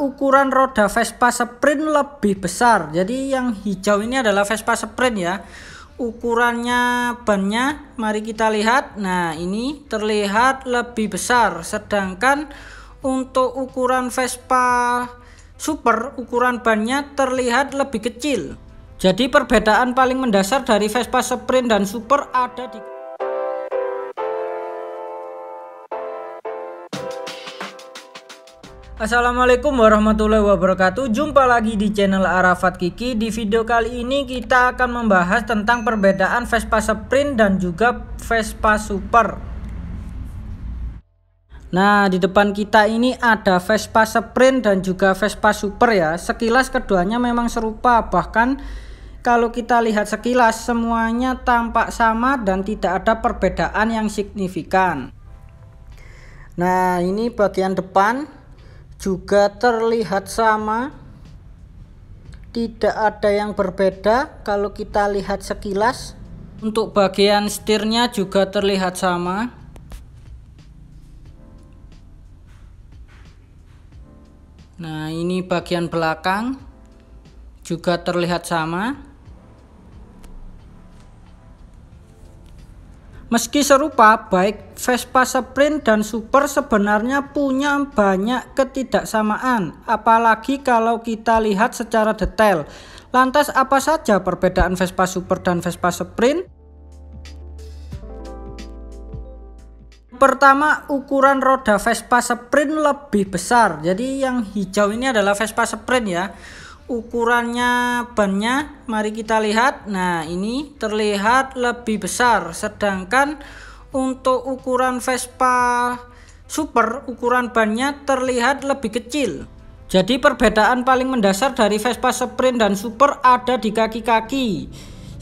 ukuran roda Vespa Sprint lebih besar. Jadi yang hijau ini adalah Vespa Sprint ya. Ukurannya bannya mari kita lihat. Nah, ini terlihat lebih besar sedangkan untuk ukuran Vespa Super ukuran bannya terlihat lebih kecil. Jadi perbedaan paling mendasar dari Vespa Sprint dan Super ada di Assalamualaikum warahmatullahi wabarakatuh Jumpa lagi di channel Arafat Kiki Di video kali ini kita akan membahas tentang perbedaan Vespa Sprint dan juga Vespa Super Nah di depan kita ini ada Vespa Sprint dan juga Vespa Super ya Sekilas keduanya memang serupa bahkan kalau kita lihat sekilas semuanya tampak sama dan tidak ada perbedaan yang signifikan Nah ini bagian depan juga terlihat sama tidak ada yang berbeda kalau kita lihat sekilas untuk bagian setirnya juga terlihat sama nah ini bagian belakang juga terlihat sama Meski serupa, baik Vespa Sprint dan Super sebenarnya punya banyak ketidaksamaan, apalagi kalau kita lihat secara detail. Lantas apa saja perbedaan Vespa Super dan Vespa Sprint? Pertama, ukuran roda Vespa Sprint lebih besar. Jadi yang hijau ini adalah Vespa Sprint ya ukurannya bannya mari kita lihat nah ini terlihat lebih besar sedangkan untuk ukuran Vespa Super ukuran bannya terlihat lebih kecil jadi perbedaan paling mendasar dari Vespa Sprint dan Super ada di kaki-kaki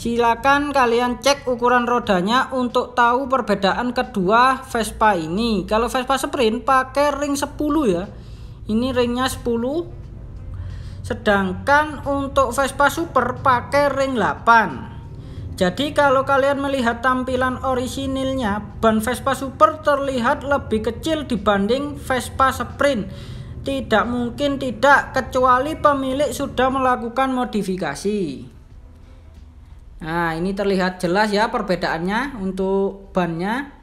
silakan kalian cek ukuran rodanya untuk tahu perbedaan kedua Vespa ini kalau Vespa Sprint pakai ring 10 ya ini ringnya 10 Sedangkan untuk Vespa Super pakai ring 8. Jadi kalau kalian melihat tampilan orisinilnya, ban Vespa Super terlihat lebih kecil dibanding Vespa Sprint. Tidak mungkin tidak kecuali pemilik sudah melakukan modifikasi. Nah, ini terlihat jelas ya perbedaannya untuk bannya.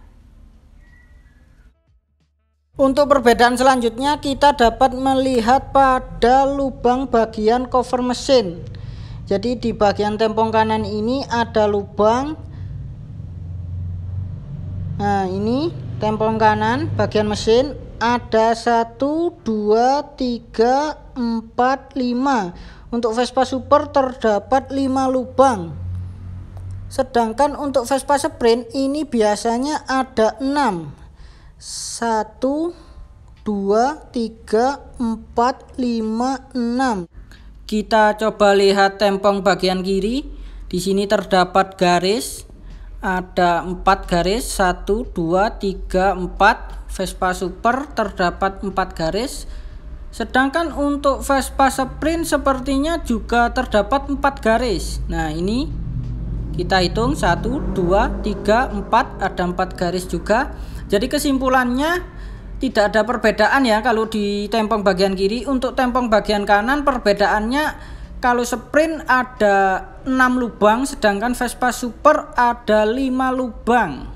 Untuk perbedaan selanjutnya kita dapat melihat pada lubang bagian cover mesin. Jadi di bagian tempong kanan ini ada lubang. Nah, ini tempong kanan bagian mesin ada 1 2 3 4 5. Untuk Vespa Super terdapat 5 lubang. Sedangkan untuk Vespa Sprint ini biasanya ada 6. 1 2 3 4 5 6 kita coba lihat tempong bagian kiri di sini terdapat garis ada 4 garis 1 2 3 4 Vespa Super terdapat 4 garis Sedangkan untuk Vespa Sprint sepertinya juga terdapat 4 garis. Nah, ini kita hitung 1 2 3 4 ada 4 garis juga. Jadi kesimpulannya tidak ada perbedaan ya kalau di tempong bagian kiri untuk tempong bagian kanan perbedaannya kalau sprint ada 6 lubang sedangkan Vespa Super ada 5 lubang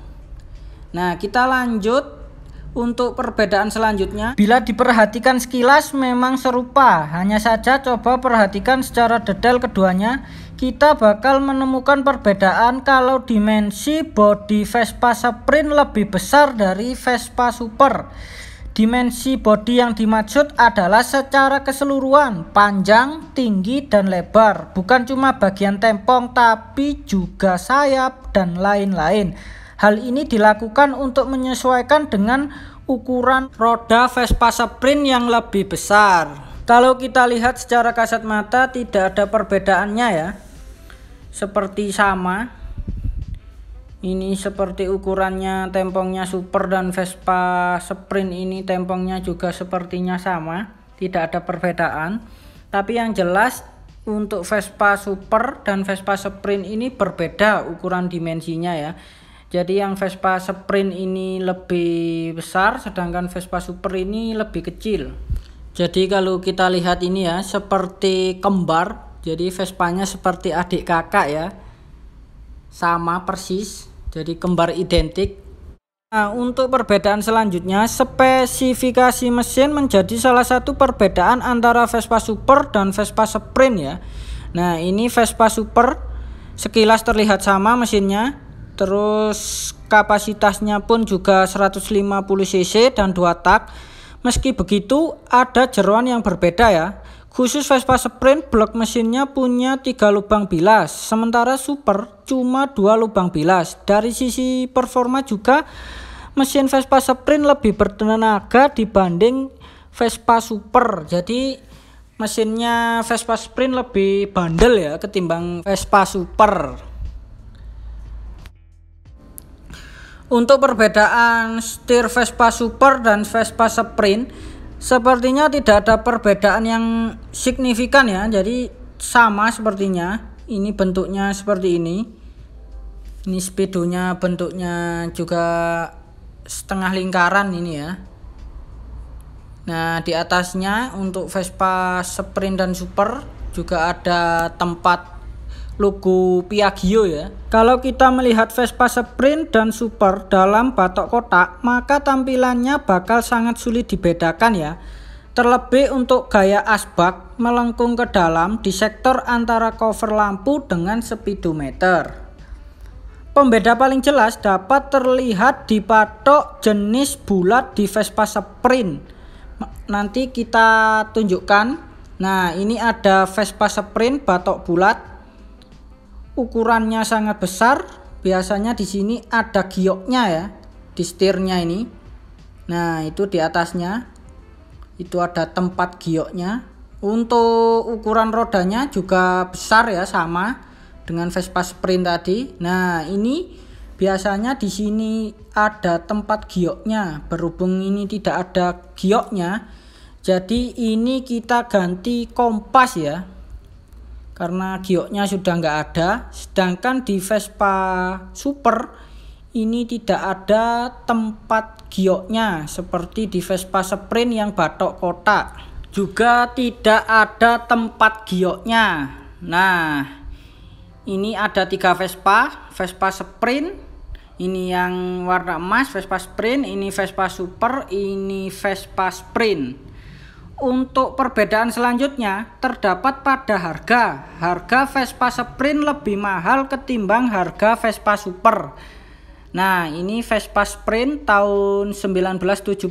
nah kita lanjut untuk perbedaan selanjutnya bila diperhatikan sekilas memang serupa hanya saja coba perhatikan secara detail keduanya kita bakal menemukan perbedaan kalau dimensi body Vespa Sprint lebih besar dari Vespa Super. Dimensi body yang dimaksud adalah secara keseluruhan, panjang, tinggi, dan lebar. Bukan cuma bagian tempong, tapi juga sayap dan lain-lain. Hal ini dilakukan untuk menyesuaikan dengan ukuran roda Vespa Sprint yang lebih besar. Kalau kita lihat secara kasat mata tidak ada perbedaannya ya seperti sama ini seperti ukurannya tempongnya super dan Vespa Sprint ini tempongnya juga sepertinya sama tidak ada perbedaan tapi yang jelas untuk Vespa Super dan Vespa Sprint ini berbeda ukuran dimensinya ya jadi yang Vespa Sprint ini lebih besar sedangkan Vespa Super ini lebih kecil jadi kalau kita lihat ini ya seperti kembar jadi Vespanya seperti adik kakak ya sama persis jadi kembar identik Nah, untuk perbedaan selanjutnya, spesifikasi mesin menjadi salah satu perbedaan antara Vespa Super dan Vespa Sprint ya. Nah, ini Vespa Super sekilas terlihat sama mesinnya, terus kapasitasnya pun juga 150 cc dan 2 tak. Meski begitu, ada jeroan yang berbeda ya. Khusus Vespa Sprint, blok mesinnya punya tiga lubang bilas, sementara Super cuma dua lubang bilas. Dari sisi performa juga, mesin Vespa Sprint lebih bertenaga dibanding Vespa Super. Jadi mesinnya Vespa Sprint lebih bandel ya ketimbang Vespa Super. Untuk perbedaan setir Vespa Super dan Vespa Sprint, sepertinya tidak ada perbedaan yang signifikan ya jadi sama sepertinya ini bentuknya seperti ini ini speedonya bentuknya juga setengah lingkaran ini ya nah di atasnya untuk Vespa Sprint dan Super juga ada tempat logo Piaggio ya. Kalau kita melihat Vespa Sprint dan Super dalam batok kotak, maka tampilannya bakal sangat sulit dibedakan ya. Terlebih untuk gaya asbak melengkung ke dalam di sektor antara cover lampu dengan speedometer. Pembeda paling jelas dapat terlihat di patok jenis bulat di Vespa Sprint. Nanti kita tunjukkan. Nah, ini ada Vespa Sprint batok bulat ukurannya sangat besar biasanya di sini ada gioknya ya di setirnya ini nah itu di atasnya itu ada tempat gioknya untuk ukuran rodanya juga besar ya sama dengan Vespa Sprint tadi. Nah, ini biasanya di sini ada tempat gioknya. Berhubung ini tidak ada gioknya, jadi ini kita ganti kompas ya karena gioknya sudah nggak ada sedangkan di Vespa Super ini tidak ada tempat gioknya seperti di Vespa Sprint yang batok kotak juga tidak ada tempat gioknya nah ini ada tiga Vespa Vespa Sprint ini yang warna emas Vespa Sprint ini Vespa Super ini Vespa Sprint untuk perbedaan selanjutnya terdapat pada harga. Harga Vespa Sprint lebih mahal ketimbang harga Vespa Super. Nah, ini Vespa Sprint tahun 1973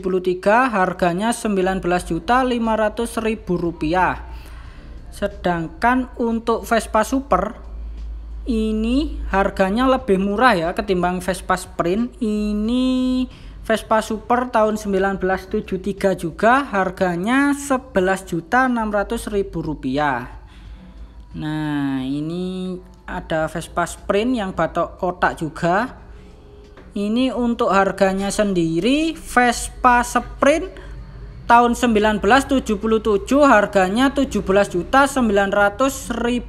harganya 19.500.000 rupiah. Sedangkan untuk Vespa Super ini harganya lebih murah ya ketimbang Vespa Sprint. Ini Vespa Super tahun 1973 juga harganya 11.600.000 rupiah nah ini ada Vespa Sprint yang batok kotak juga ini untuk harganya sendiri Vespa Sprint tahun 1977 harganya 17.900.000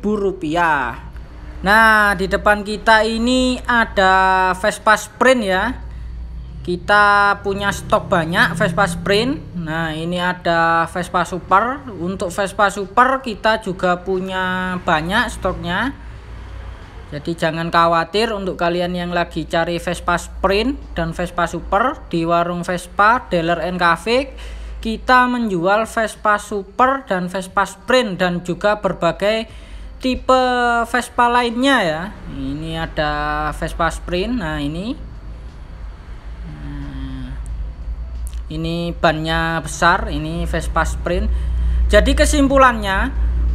rupiah Nah, di depan kita ini ada Vespa Sprint ya kita punya stok banyak Vespa Sprint. Nah, ini ada Vespa Super. Untuk Vespa Super kita juga punya banyak stoknya. Jadi jangan khawatir untuk kalian yang lagi cari Vespa Sprint dan Vespa Super di warung Vespa Dealer and kita menjual Vespa Super dan Vespa Sprint dan juga berbagai tipe Vespa lainnya ya. Ini ada Vespa Sprint. Nah, ini ini bannya besar ini Vespa Sprint jadi kesimpulannya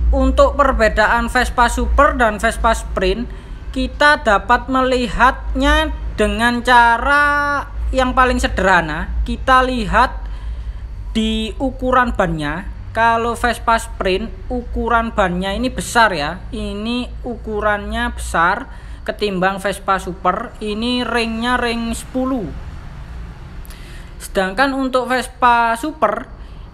untuk perbedaan Vespa Super dan Vespa Sprint kita dapat melihatnya dengan cara yang paling sederhana kita lihat di ukuran bannya kalau Vespa Sprint ukuran bannya ini besar ya ini ukurannya besar ketimbang Vespa Super ini ringnya ring 10 Sedangkan untuk Vespa Super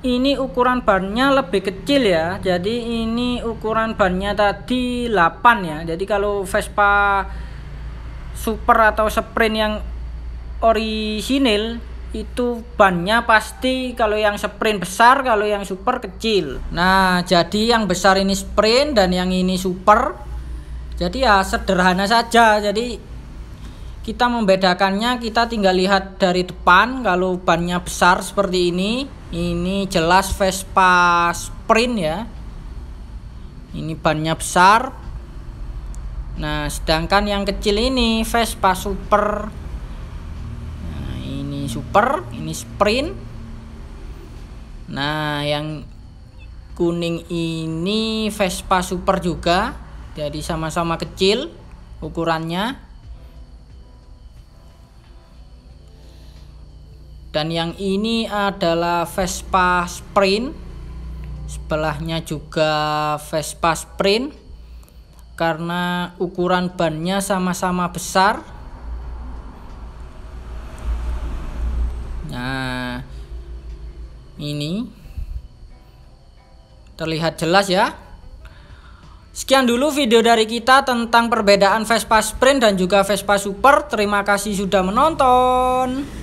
ini ukuran bannya lebih kecil ya. Jadi ini ukuran bannya tadi 8 ya. Jadi kalau Vespa Super atau Sprint yang orisinil itu bannya pasti kalau yang sprint besar kalau yang super kecil nah jadi yang besar ini sprint dan yang ini super jadi ya sederhana saja jadi kita membedakannya kita tinggal lihat dari depan kalau bannya besar seperti ini ini jelas Vespa Sprint ya ini bannya besar nah sedangkan yang kecil ini Vespa Super nah, ini Super ini Sprint nah yang kuning ini Vespa Super juga jadi sama-sama kecil ukurannya dan yang ini adalah Vespa Sprint sebelahnya juga Vespa Sprint karena ukuran bannya sama-sama besar nah ini terlihat jelas ya Sekian dulu video dari kita tentang perbedaan Vespa Sprint dan juga Vespa Super. Terima kasih sudah menonton.